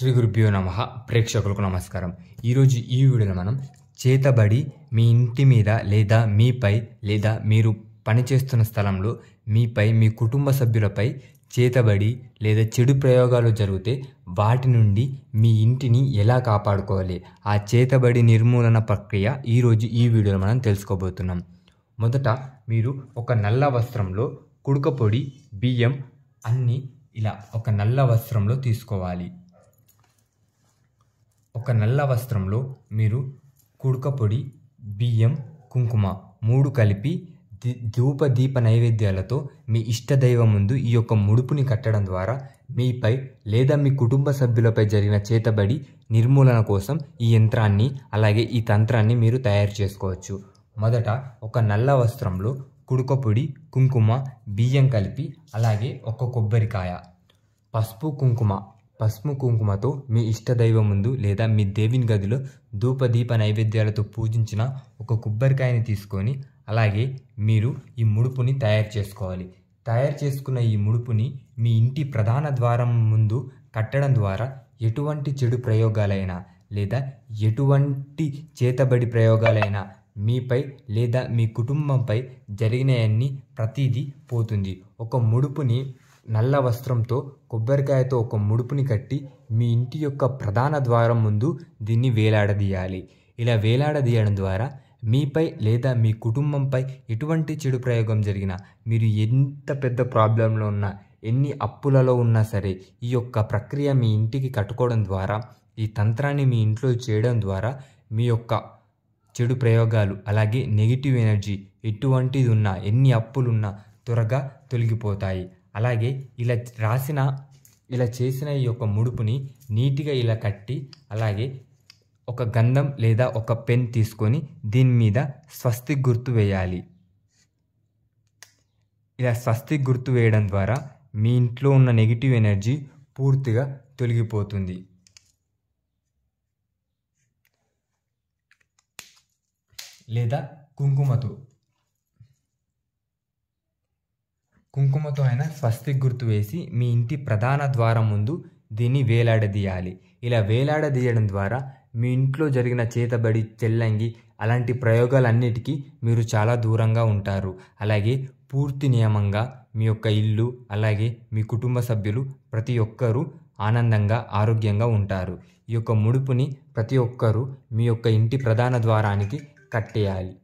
శ్రీ గురుభ్యో నమ ప్రేక్షకులకు నమస్కారం ఈరోజు ఈ వీడియోలో మనం చేతబడి మీ ఇంటి మీద లేదా మీపై లేదా మీరు పనిచేస్తున్న స్థలంలో మీపై మీ కుటుంబ సభ్యులపై చేతబడి లేదా చెడు ప్రయోగాలు జరిగితే వాటి నుండి మీ ఇంటిని ఎలా కాపాడుకోవాలి ఆ చేతబడి నిర్మూలన ప్రక్రియ ఈరోజు ఈ వీడియోలో మనం తెలుసుకోబోతున్నాం మొదట మీరు ఒక నల్ల వస్త్రంలో కుడుకపొడి బియ్యం అన్నీ ఇలా ఒక నల్ల వస్త్రంలో తీసుకోవాలి ఒక నల్ల వస్త్రంలో మీరు కుడుకపొడి బియ్యం కుంకుమ మూడు కలిపి ధూప దీప నైవేద్యాలతో మీ ఇష్టదైవం ముందు ఈ యొక్క ముడుపుని కట్టడం ద్వారా మీపై లేదా మీ కుటుంబ సభ్యులపై జరిగిన చేతబడి నిర్మూలన కోసం ఈ యంత్రాన్ని అలాగే ఈ తంత్రాన్ని మీరు తయారు చేసుకోవచ్చు మొదట ఒక నల్ల వస్త్రంలో కుడుకపొడి కుంకుమ బియ్యం కలిపి అలాగే ఒక కొబ్బరికాయ పసుపు కుంకుమ పసుపు కుంకుమతో మీ ఇష్టదైవం ముందు లేదా మీ దేవుని గదిలో ధూపదీప నైవేద్యాలతో పూజించిన ఒక కొబ్బరికాయని తీసుకొని అలాగే మీరు ఈ ముడుపుని తయారు చేసుకోవాలి తయారు చేసుకున్న ఈ ముడుపుని మీ ఇంటి ప్రధాన ద్వారం ముందు కట్టడం ద్వారా ఎటువంటి చెడు ప్రయోగాలైనా లేదా ఎటువంటి చేతబడి ప్రయోగాలైనా మీపై లేదా మీ కుటుంబంపై జరిగినవన్నీ ప్రతిదీ పోతుంది ఒక ముడుపుని నల్ల వస్త్రంతో కొబ్బరికాయతో ఒక ముడుపుని కట్టి మీ ఇంటి యొక్క ప్రధాన ద్వారం ముందు దీన్ని వేలాడదీయాలి ఇలా వేలాడదీయడం ద్వారా మీపై లేదా మీ కుటుంబంపై ఎటువంటి చెడు ప్రయోగం జరిగినా మీరు ఎంత పెద్ద ప్రాబ్లంలో ఉన్నా ఎన్ని అప్పులలో ఉన్నా సరే ఈ యొక్క ప్రక్రియ మీ ఇంటికి కట్టుకోవడం ద్వారా ఈ తంత్రాన్ని మీ ఇంట్లో చేయడం ద్వారా మీ యొక్క చెడు ప్రయోగాలు అలాగే నెగిటివ్ ఎనర్జీ ఎటువంటిది ఉన్నా ఎన్ని అప్పులున్నా త్వరగా తొలగిపోతాయి అలాగే ఇలా రాసిన ఇలా చేసిన ఈ యొక్క ముడుపుని నీట్గా ఇలా కట్టి అలాగే ఒక గంధం లేదా ఒక పెన్ తీసుకొని దీని మీద స్వస్తి గుర్తు వేయాలి ఇలా స్వస్తి గుర్తు వేయడం ద్వారా మీ ఇంట్లో ఉన్న నెగిటివ్ ఎనర్జీ పూర్తిగా తొలగిపోతుంది లేదా కుంకుమతో కుంకుమతో అయినా స్వస్తిక్ గుర్తు వేసి మీ ఇంటి ప్రధాన ద్వారం ముందు దీన్ని వేలాడదీయాలి ఇలా వేలాడదీయడం ద్వారా మీ ఇంట్లో జరిగిన చేతబడి చెల్లంగి అలాంటి ప్రయోగాలన్నిటికీ మీరు చాలా దూరంగా ఉంటారు అలాగే పూర్తి నియమంగా మీ యొక్క ఇల్లు అలాగే మీ కుటుంబ సభ్యులు ప్రతి ఒక్కరూ ఆనందంగా ఆరోగ్యంగా ఉంటారు ఈ యొక్క ముడుపుని ప్రతి ఒక్కరూ మీ యొక్క ఇంటి ప్రధాన ద్వారానికి కట్టేయాలి